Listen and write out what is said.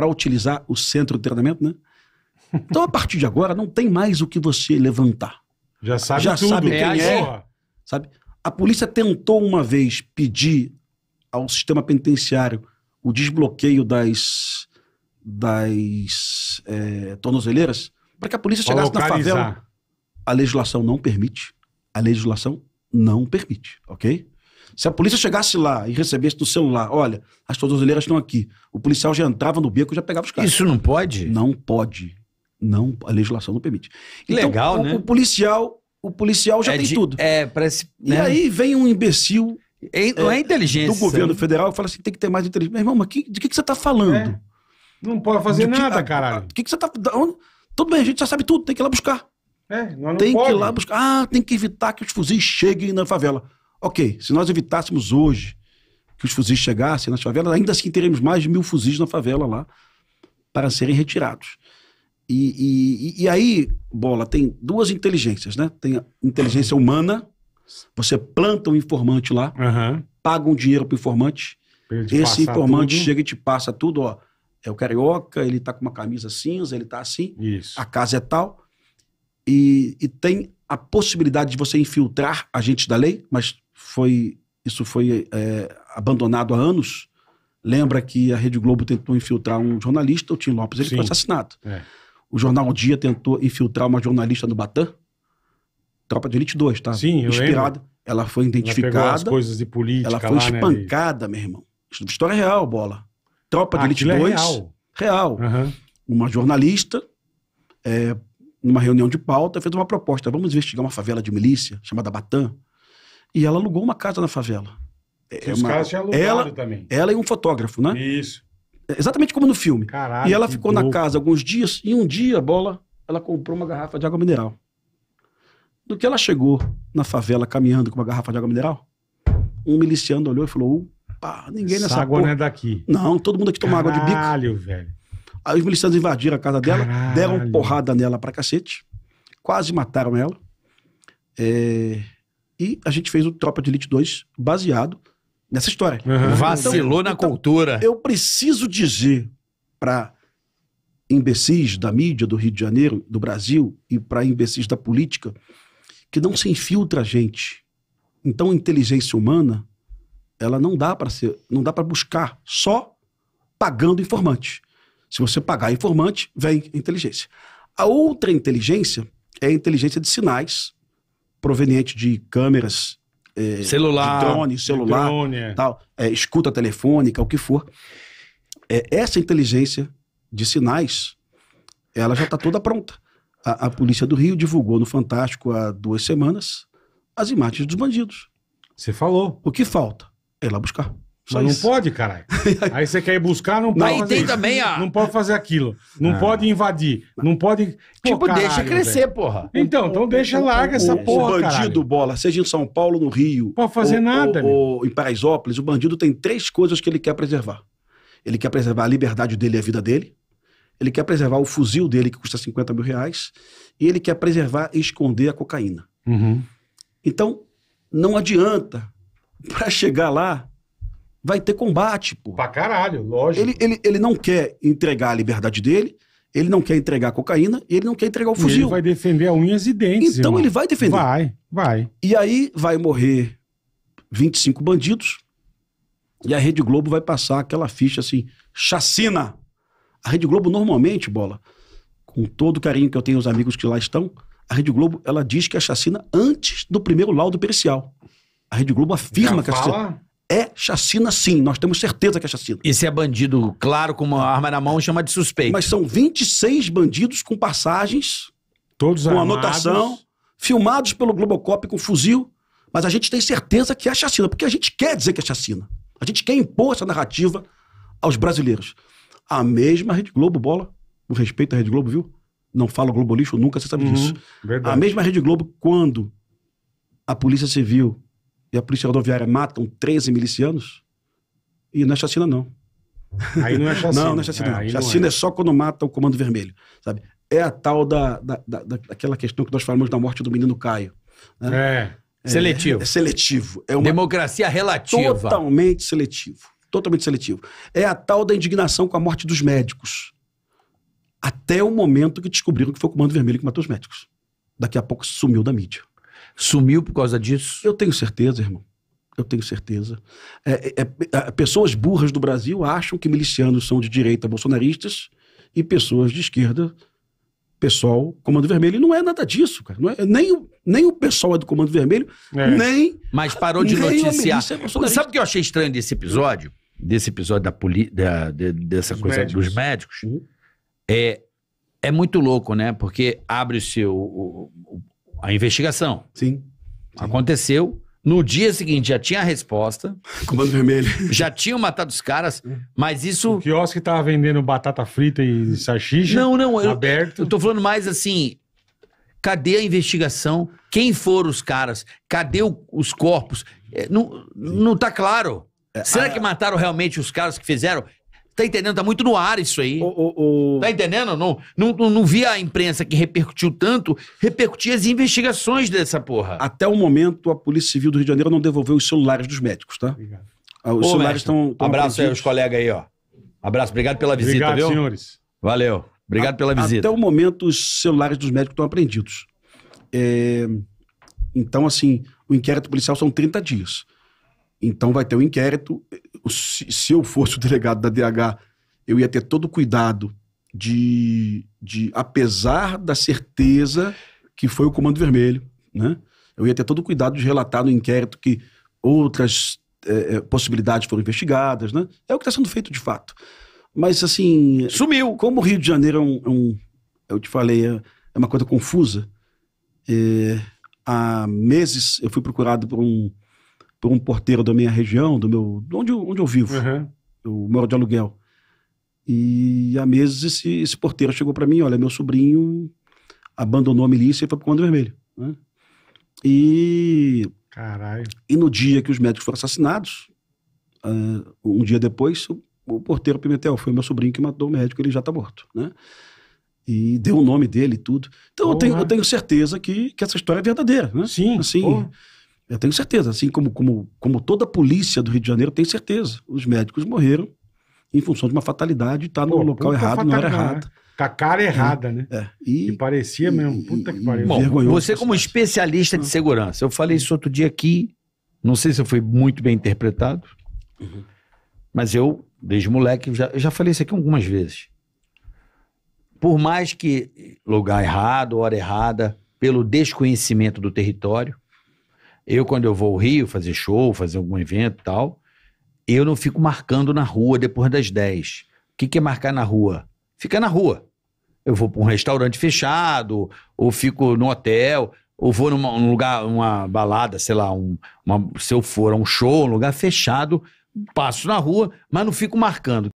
para utilizar o centro de treinamento, né? Então, a partir de agora, não tem mais o que você levantar. Já sabe Já tudo. sabe é quem é. é sabe? A polícia tentou uma vez pedir ao sistema penitenciário o desbloqueio das, das é, tornozeleiras para que a polícia chegasse na favela. A legislação não permite. A legislação não permite, ok? Se a polícia chegasse lá e recebesse do celular, olha, as tornozeleiras estão aqui, o policial já entrava no beco e já pegava os caras. Isso não pode? Não pode. Não, a legislação não permite. Então, Legal, o, né? O policial, o policial já é tem de, tudo. É, parece... E né? aí vem um imbecil... É, não é, é inteligência. Do governo né? federal fala assim, tem que ter mais inteligência. Meu irmão, mas que, de que, que você está falando? É. Não pode fazer de nada, que, caralho. O que, que você está... Tudo bem, a gente já sabe tudo, tem que ir lá buscar. É, tem pode. que ir lá buscar. Ah, tem que evitar que os fuzis cheguem na favela. Ok, se nós evitássemos hoje que os fuzis chegassem nas favelas, ainda assim teremos mais de mil fuzis na favela lá para serem retirados. E, e, e aí, bola, tem duas inteligências, né? Tem a inteligência humana, você planta um informante lá, uhum. paga um dinheiro para o informante, esse informante tudo. chega e te passa tudo, ó. É o carioca, ele tá com uma camisa cinza, ele tá assim, Isso. a casa é tal. E, e tem a possibilidade de você infiltrar agentes da lei, mas foi isso foi é, abandonado há anos. Lembra que a Rede Globo tentou infiltrar um jornalista, o Tim Lopes, ele Sim. foi assassinado. É. O jornal O Dia tentou infiltrar uma jornalista no Batam. Tropa de Elite 2, tá? Sim, eu Inspirada. Lembro. Ela foi identificada. Ela as coisas de política. Ela foi lá, né, espancada, né? meu irmão. É história real, bola. Tropa de ah, Elite 2. É real. Real. Uhum. Uma jornalista, é, numa reunião de pauta, fez uma proposta. Vamos investigar uma favela de milícia chamada Batam e ela alugou uma casa na favela. É uma... ela, também. Ela e um fotógrafo, né? Isso. É, exatamente como no filme. Caralho, e ela ficou louco. na casa alguns dias, e um dia, bola, ela comprou uma garrafa de água mineral. No que ela chegou na favela caminhando com uma garrafa de água mineral, um miliciano olhou e falou: opa, ninguém nessa água porra. não é daqui. Não, todo mundo aqui toma água de bico. Caralho, velho. Aí os milicianos invadiram a casa dela, Caralho. deram porrada nela pra cacete, quase mataram ela. É, e a gente fez o Tropa de Elite 2 baseado nessa história. Uhum. Vacilou então, na então, cultura. Eu preciso dizer para imbecis da mídia do Rio de Janeiro, do Brasil, e para imbecis da política, que não se infiltra a gente. Então, a inteligência humana, ela não dá para ser, não dá para buscar só pagando informante. Se você pagar informante, vem inteligência. A outra inteligência é a inteligência de sinais, proveniente de câmeras, é, celular, de drone, celular, drone, é. tal, é, escuta telefônica, o que for. É, essa inteligência de sinais, ela já está toda pronta. A, a, polícia do Rio divulgou no Fantástico há duas semanas as imagens dos bandidos. Você falou. O que falta? É ir lá buscar. Mas não isso. pode, caralho. Aí você quer ir buscar, não pode. Aí fazer tem isso. também a. Não pode fazer aquilo. Não ah. pode invadir. Não pode. Pô, tipo, caralho, deixa crescer, porra. Então, então deixa, larga o, essa o, porra. O bandido, caralho. bola, seja em São Paulo, no Rio. Pode fazer ou, nada. Ou, ou em Paraisópolis, o bandido tem três coisas que ele quer preservar: ele quer preservar a liberdade dele e a vida dele, ele quer preservar o fuzil dele, que custa 50 mil reais, e ele quer preservar e esconder a cocaína. Uhum. Então, não adianta para chegar lá vai ter combate, pô. Pra caralho, lógico. Ele, ele, ele não quer entregar a liberdade dele, ele não quer entregar a cocaína e ele não quer entregar o fuzil. ele vai defender a unhas e dentes. Então irmão. ele vai defender. Vai, vai. E aí vai morrer 25 bandidos e a Rede Globo vai passar aquela ficha assim, chacina. A Rede Globo normalmente, bola, com todo o carinho que eu tenho os amigos que lá estão, a Rede Globo, ela diz que é chacina antes do primeiro laudo pericial. A Rede Globo afirma Já que é fala? É chacina sim, nós temos certeza que é chacina. E se é bandido, claro, com uma arma na mão, chama de suspeito. Mas são 26 bandidos com passagens, Todos com armados. anotação, filmados pelo Globocop com fuzil, mas a gente tem certeza que é chacina, porque a gente quer dizer que é chacina. A gente quer impor essa narrativa aos brasileiros. A mesma Rede Globo, bola, no respeito à Rede Globo, viu? Não falo globo lixo, nunca você sabe uhum, disso. Verdade. A mesma Rede Globo, quando a Polícia Civil e a polícia rodoviária matam 13 milicianos, e não é chacina, não. Aí não é chacina. não, não é chacina. É, chacina é. é. só quando mata o Comando Vermelho, sabe? É a tal da, da, da, daquela questão que nós falamos da morte do menino Caio. Né? É. é seletivo. É, é seletivo. É uma Democracia relativa. Totalmente seletivo. Totalmente seletivo. É a tal da indignação com a morte dos médicos. Até o momento que descobriram que foi o Comando Vermelho que matou os médicos. Daqui a pouco sumiu da mídia sumiu por causa disso? Eu tenho certeza, irmão. Eu tenho certeza. É é, é, é, pessoas burras do Brasil acham que milicianos são de direita bolsonaristas e pessoas de esquerda, pessoal, Comando Vermelho. E não é nada disso, cara. Não é, nem, o, nem o pessoal é do Comando Vermelho, é. nem. Mas parou de noticiar. Sabe o que eu achei estranho desse episódio? Desse episódio da, poli, da de, dessa dos coisa médicos. dos médicos? Uhum. É, é muito louco, né? Porque abre-se o, o, a investigação. Sim. Sim. Aconteceu. No dia seguinte já tinha a resposta. Comando Vermelho. Já tinham matado os caras, hum. mas isso. O quiosque tava vendendo batata frita e salsicha. Não, não. Aberto. Eu, eu tô falando mais assim. Cadê a investigação? Quem foram os caras? Cadê o, os corpos? É, não, não tá claro. É, Será que mataram realmente os caras que fizeram? Tá entendendo? Tá muito no ar isso aí. O, o, o... Tá entendendo? Não, não, não vi a imprensa que repercutiu tanto repercutir as investigações dessa porra. Até o momento, a Polícia Civil do Rio de Janeiro não devolveu os celulares dos médicos, tá? Obrigado. Ah, os Ô, celulares estão. Abraço aí os colegas aí, ó. Abraço, obrigado pela visita, obrigado, viu? senhores. Valeu. Obrigado pela visita. Até o momento, os celulares dos médicos estão apreendidos. É... Então, assim, o inquérito policial são 30 dias. Então vai ter o um inquérito se eu fosse o delegado da DH, eu ia ter todo o cuidado de, de apesar da certeza que foi o Comando Vermelho, né? Eu ia ter todo o cuidado de relatar no inquérito que outras é, é possibilidades foram investigadas, né? É o que está sendo feito de fato. Mas, assim... Sumiu! Como o Rio de Janeiro é um... É um eu te falei, é, é uma coisa confusa. É, há meses eu fui procurado por um por um porteiro da minha região, do meu, onde, eu, onde eu vivo. Uhum. Eu moro de aluguel. E há meses esse, esse porteiro chegou para mim, olha, meu sobrinho abandonou a milícia e foi para o Comando Vermelho. Né? E... Caralho. E no dia que os médicos foram assassinados, uh, um dia depois, o, o porteiro Pimentel foi meu sobrinho que matou o médico, ele já está morto, né? e deu o nome dele e tudo. Então eu tenho, eu tenho, certeza que, que essa história é verdadeira, né? Sim. Assim, porra. Eu tenho certeza, assim como, como, como toda a polícia do Rio de Janeiro tem certeza. Os médicos morreram em função de uma fatalidade, está no Pô, local errado, na hora errada. Com a cara errada, é, né? É. E, e, parecia e, mesmo, puta que pariu. Bom, você como especialista de ah. segurança, eu falei isso outro dia aqui, não sei se eu fui muito bem interpretado, uhum. mas eu, desde moleque, já, eu já falei isso aqui algumas vezes. Por mais que lugar errado, hora errada, pelo desconhecimento do território, eu, quando eu vou ao Rio fazer show, fazer algum evento e tal, eu não fico marcando na rua depois das 10. O que, que é marcar na rua? Fica na rua. Eu vou para um restaurante fechado, ou fico no hotel, ou vou numa, num lugar, uma balada, sei lá, um, uma, se eu for a um show, um lugar fechado, passo na rua, mas não fico marcando.